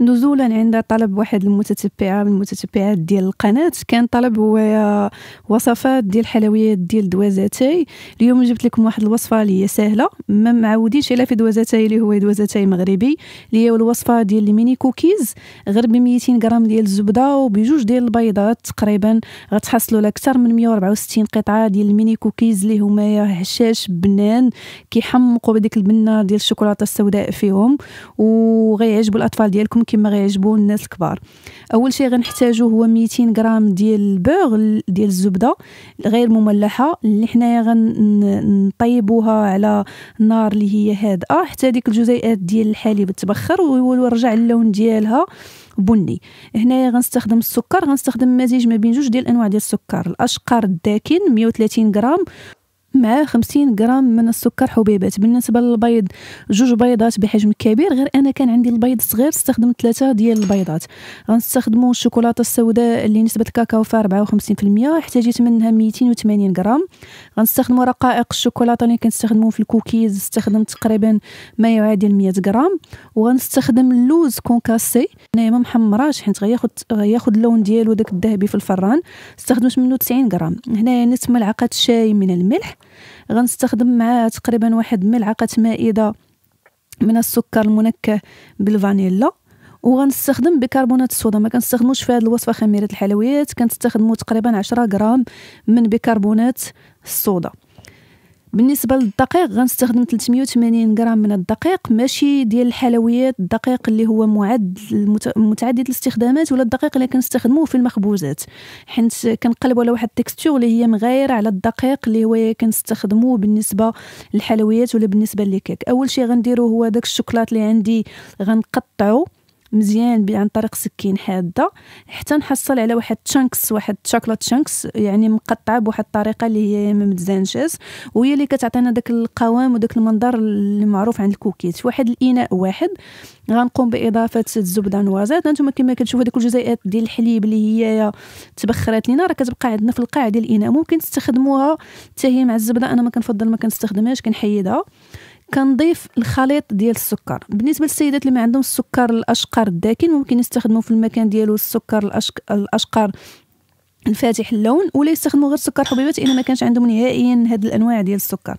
نزولا عند طلب واحد المتتبعه من المتتبعات ديال القناه كان طلب هو وصفات ديال الحلويات ديال دوازاتاي اليوم جبت لكم واحد الوصفه اللي هي سهله ما معودينش عليها في دوازاتاي اللي هو دوازاتاي مغربي اللي هي الوصفه ديال الميني كوكيز غير ب 200 غرام ديال الزبده وبجوج ديال البيضات تقريبا غتحصلوا لاكثر من 164 قطعه ديال الميني كوكيز اللي هما هشاش بنان كيحمقوا بديك البنه ديال الشوكولاته السوداء فيهم وغيعجبوا الاطفال ديالكم كما غيعجبو الناس الكبار اول شيء غنحتاجو هو 200 غرام ديال البوغ ديال الزبده غير مملحه اللي حنايا غنطيبوها على النار اللي هي هادئه حتى ديك الجزيئات ديال الحليب تبخر ويرجع اللون ديالها بني هنايا غنستخدم السكر غنستخدم مزيج ما بين جوج ديال انواع ديال السكر الاشقر الداكن 130 غرام مع 50 غرام من السكر حبيبات بالنسبه للبيض جوج بيضات بحجم كبير غير انا كان عندي البيض صغير استخدمت ثلاثه ديال البيضات غنستخدموا الشوكولاته السوداء اللي نسبه الكاكاو فيها ربعة وخمسين في المية احتاجيت منها ميتين وثمانين غرام غنستخدموا رقائق الشوكولاته اللي كنستخدمو في الكوكيز استخدمت تقريبا ما يعادل مية غرام وغنستخدم اللوز كونكاسي هنايا ما محمراش حيت غياخد غياخد اللون ديالو داك الذهبي في الفران استخدمت منه تسعين غرام هنايا نص ملعقه شاي من الملح غنستخدم معاه تقريبا واحد ملعقه مائده من السكر المنكه بالفانيلا وغنستخدم بيكربونات الصودا ما كنستخدموش في هذه الوصفه خميره الحلويات كنستخدمو تقريبا 10 غرام من بيكربونات الصودا بالنسبه للدقيق غنستخدم 380 غرام من الدقيق ماشي ديال الحلويات الدقيق اللي هو معد متعدد الاستخدامات ولا الدقيق اللي كنستخدموه في المخبوزات حيت كنقلبوا على واحد التكستور اللي هي مغايره على الدقيق اللي هو كنستخدموه بالنسبه للحلويات ولا بالنسبه للكيك اول شيء غنديرو هو داك الشوكولات اللي عندي غنقطعو مزيان عن طريق سكين حاده حتى نحصل على واحد تشانكس واحد شوكولات تشانكس يعني مقطعه بواحد الطريقه اللي هي ما متزانجاش وهي اللي كتعطينا داك القوام وداك المنظر اللي معروف عند الكوكيت في واحد الاناء واحد غنقوم باضافه الزبده نوازات انتم كما كتشوفوا ديك الجزيئات ديال الحليب اللي هي تبخرات لينا راه كتبقى عندنا في القاع ديال الاناء ممكن تستخدموها حتى مع الزبده انا ما كنفضل ما كنستخدمهاش كنحيدها كنضيف الخليط ديال السكر بالنسبه للسيدات اللي ما عندهم السكر الاشقر الداكن ممكن يستخدموا في المكان ديالو السكر الاشقر الفاتح اللون ولا يستخدموا غير سكر حبيبات إذا ما كانش عندهم نهائيا هاد الانواع ديال السكر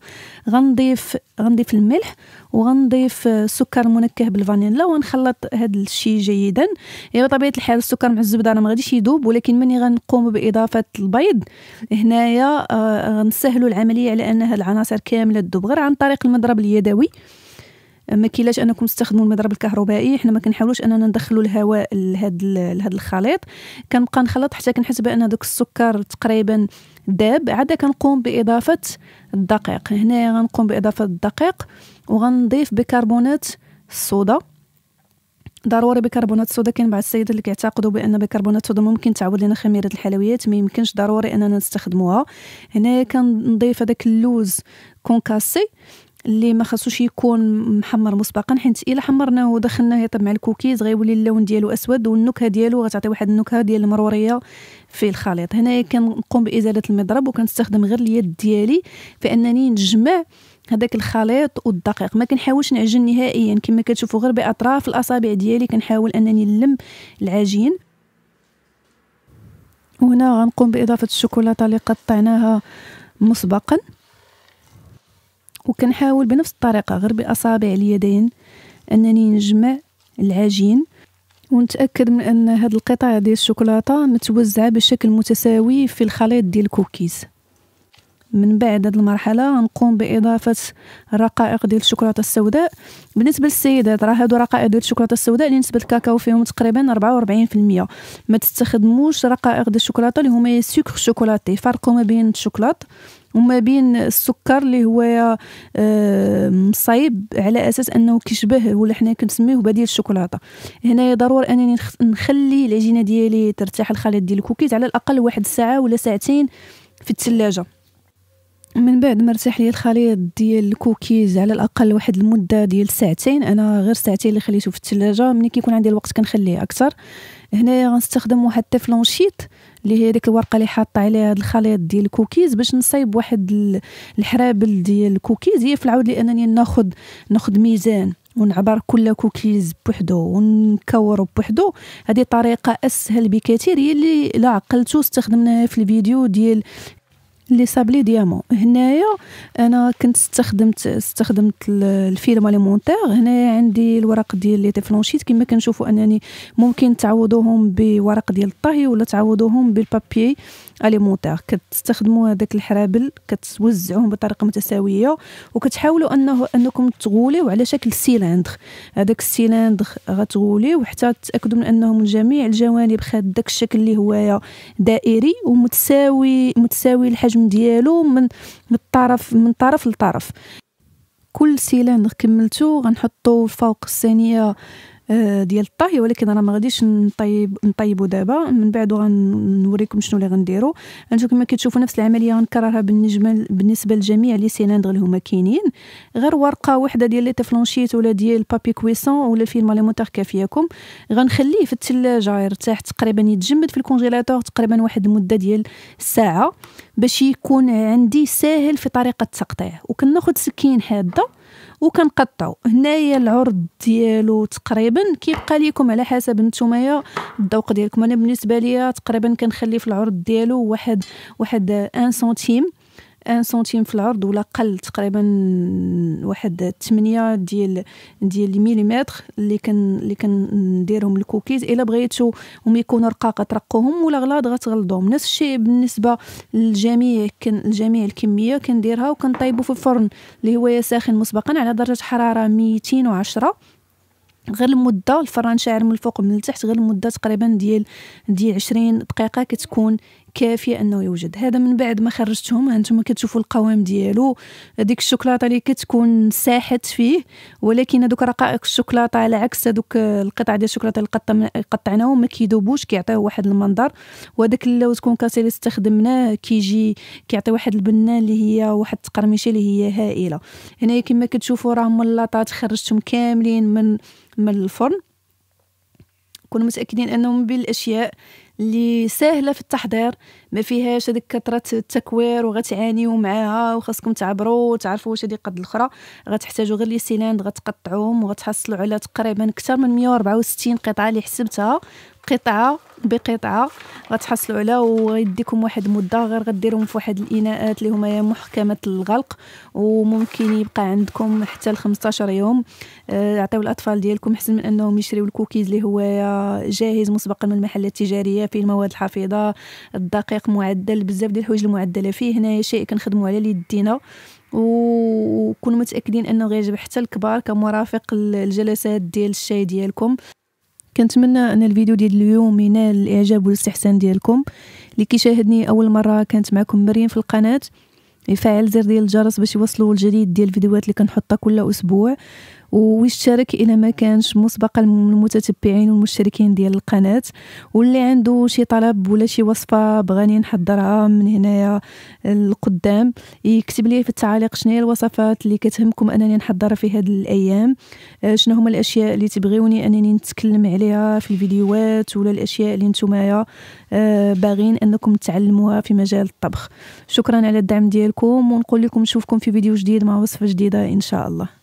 غنضيف غنضيف الملح وغنضيف آه، السكر المنكه بالفانيلا ونخلط هاد الشيء جيدا يعني بطبيعه الحال السكر مع الزبده راه ما غاديش يذوب ولكن ملي غنقوم باضافه البيض هنايا آه غنسهلوا العمليه على ان هاد العناصر كامله تذوب غير عن طريق المضرب اليدوي ما كيلاش انكم تستخدموا المضرب الكهربائي حنا ما كنحاولوش اننا ندخلوا الهواء لهاد لهذا الخليط كنبقى نخلط حتى كنحس بان داك السكر تقريبا داب عاد كنقوم باضافه الدقيق هنا غنقوم باضافه الدقيق وغنضيف بيكربونات الصودا ضروري بيكربونات الصودا كاين بعض السيدات اللي كيعتقدوا بان بيكربونات الصودا ممكن تعود لنا خميره الحلويات ما يمكنش ضروري اننا نستخدموها هنايا كنضيف هذاك اللوز كونكاسي اللي ما خصوش يكون محمر مسبقا حيت الا حمرناه ودخلناه يطيب مع الكوكيز غيولي اللون ديالو اسود والنكهه ديالو غتعطي واحد النكهه ديال المروريه في الخليط هنايا كنقوم بازاله المضرب وكنستخدم غير اليد ديالي فانني نجمع هذاك الخليط والدقيق ما كنحاولش نعجن نهائيا كما كتشوفوا غير باطراف الاصابع ديالي كنحاول انني نلم العجين وهنا غنقوم باضافه الشوكولاته اللي قطعناها مسبقا وكنحاول بنفس الطريقه غير باصابع اليدين انني نجمع العجين ونتاكد من ان هاد القطع ديال الشوكولاته متوزعه بشكل متساوي في الخليط ديال الكوكيز من بعد هاد المرحله نقوم باضافه الرقائق ديال الشوكولاته السوداء بالنسبه للسيدات راه هادو رقائق ديال الشوكولاته السوداء اللي نسبه الكاكاو فيهم تقريبا 44% ما تستخدموش رقائق ديال الشوكولاته اللي هما سكر شوكولاتي فرقوا ما بين الشوكولات وما بين السكر اللي هو آه، مصايب على اساس انه كيشبه ولا حنا كنسميوه بديل الشوكولاته هنا ضروري انني نخلي العجينه ديالي ترتاح الخليط ديال الكوكيز على الاقل واحد ساعه ولا ساعتين في الثلاجه من بعد ما ارتاح لي الخليط ديال الكوكيز على الاقل واحد المده ديال ساعتين انا غير ساعتين اللي خليته في الثلاجه ملي كيكون عندي الوقت كنخليه اكثر هنا غنستخدم واحد التفلونشيت اللي هي ديك الورقه اللي حاطه عليها هذا الخليط ديال الكوكيز باش نصايب واحد الحرابل ديال الكوكيز هي في العود لانني ناخد ناخد ميزان ونعبر كل كوكيز بوحدو ونكورو بوحدو هذه طريقه اسهل بكثير هي اللي لا عقلتو استخدمناها في الفيديو ديال لي سابلي ديامون هنايا انا كنت استخدمت استخدمت الفيلم اليمونتير هنايا عندي الورق ديال لي تيفلونشيت كما كنشوفوا انني ممكن تعوضوهم بورق ديال الطهي ولا تعوضوهم بالبابي اليمونتير كتستخدموا هذاك الحرابل كتوزعوهم بطريقه متساويه وكتحاولوا انه انكم تغوليو على شكل سيلندر هذاك السيلندر غتغوليو حتى تاكدوا من انهم جميع الجوانب خد داك الشكل اللي هو دائري ومتساوي متساوي الحجم الحجم ديالو من الطرف من طرف لطرف كل سيلان كملتو غنحطو فوق الصينيه آه، ديال الطهي ولكن راه ما غاديش نطيب نطيبو دابا من بعد غنوريكم شنو اللي غنديرو انتو كما كتشوفوا نفس العمليه غنكررها بالنسبه بالنسبه لجميع لي سيلندغ اللي هما كاينين غير ورقه وحده ديال لي تفلونشيت ولا ديال بابي كويسون ولا في لي موتور كافياكم غنخليه في الثلاجه يرتاح تقريبا يتجمد في الكونجيلاتور تقريبا واحد المده ديال الساعه باش يكون عندي ساهل في طريقه التقطيع وكناخذ سكين حاده وكنقطعوا هنايا العرض ديالو تقريبا كيبقى ليكم على حسب نتوما الذوق ديالكم انا بالنسبه ليا تقريبا كنخلي في العرض ديالو واحد واحد 1 آه، سنتيم ان سنتيم في العرض ولا قل تقريبا واحد 8 ديال ديال الميليمتر اللي كن اللي كنديرهم الكوكيز الا بغيتو هما يكونوا رقاق ترقوهم ولا غلاض غتغلضوهم نفس الشيء بالنسبه للجميع كن لجميع الكميه كنديرها وكنطيبو في الفرن اللي هو ساخن مسبقا على درجه حراره 210 غير المده الفران شاعر من الفوق من التحت غير المده تقريبا ديال ديال 20 دقيقه كتكون كافيه انه يوجد هذا من بعد ما خرجتهم هانتوما كتشوفوا القوام ديالو هذيك الشوكولاته اللي كتكون ساحت فيه ولكن هذوك رقائق الشوكولاته على عكس هذوك القطع ديال الشوكولاته اللي قطعناهم ما كيذوبوش كيعطيو واحد المنظر وهذاك اللوز كونكاسي اللي استخدمناه كيجي كيعطي واحد البنه اللي هي واحد التقرمشه اللي هي هائله هنا كما كتشوفوا راه اللاطات خرجتهم كاملين من من الفرن كونوا متاكدين انهم بالاشياء اللي ساهله في التحضير ما فيهاش هذيك كثره التكوير وغتعانيو معاها وخاصكم تعبروا وتعرفوا واش هذه قد الاخرى غتحتاجوا غير لي سيلاند غتقطعوهم وغتحصلوا على تقريبا اكثر من 164 قطعه اللي حسبتها قطعه بقطعه غتحصلوا على وغيديكم واحد المده غير غديرهم في واحد الاناءات اللي هما محكمه الغلق وممكن يبقى عندكم حتى ل 15 يوم آه، عطيو الاطفال ديالكم احسن من انهم يشريو الكوكيز اللي هو جاهز مسبقا من المحلات التجاريه فيه المواد الحفيظه الدقيق معدل بزاف ديال الحوايج المعدله فيه هنايا شيء كنخدموا على يدينا وكونوا متاكدين انه غيعجب حتى الكبار كمرافق الجلسات ديال الشاي ديالكم كنتمنى ان الفيديو ديال اليوم ينال الاعجاب والاستحسان ديالكم اللي كيشاهدني اول مره كانت معكم مريم في القناه يفعل زر ديال الجرس باش يوصلوا الجديد ديال الفيديوهات اللي كنحطها كل اسبوع ويشترك إلى ما كانش مسبقا المتتبعين والمشتركين ديال القناة واللي عنده شي طلب ولا شي وصفة بغاني نحضرها من هنايا القدام يكتب لي في التعاليق شنو الوصفات اللي كتهمكم أنني نحضرها في هاد الأيام آه، شنو هما الأشياء اللي تبغيوني أنني نتكلم عليها في الفيديوهات ولا الأشياء اللي نتوما آه، باغين أنكم تعلموها في مجال الطبخ شكرا على الدعم ديالكم ونقول لكم نشوفكم في فيديو جديد مع وصفة جديدة إن شاء الله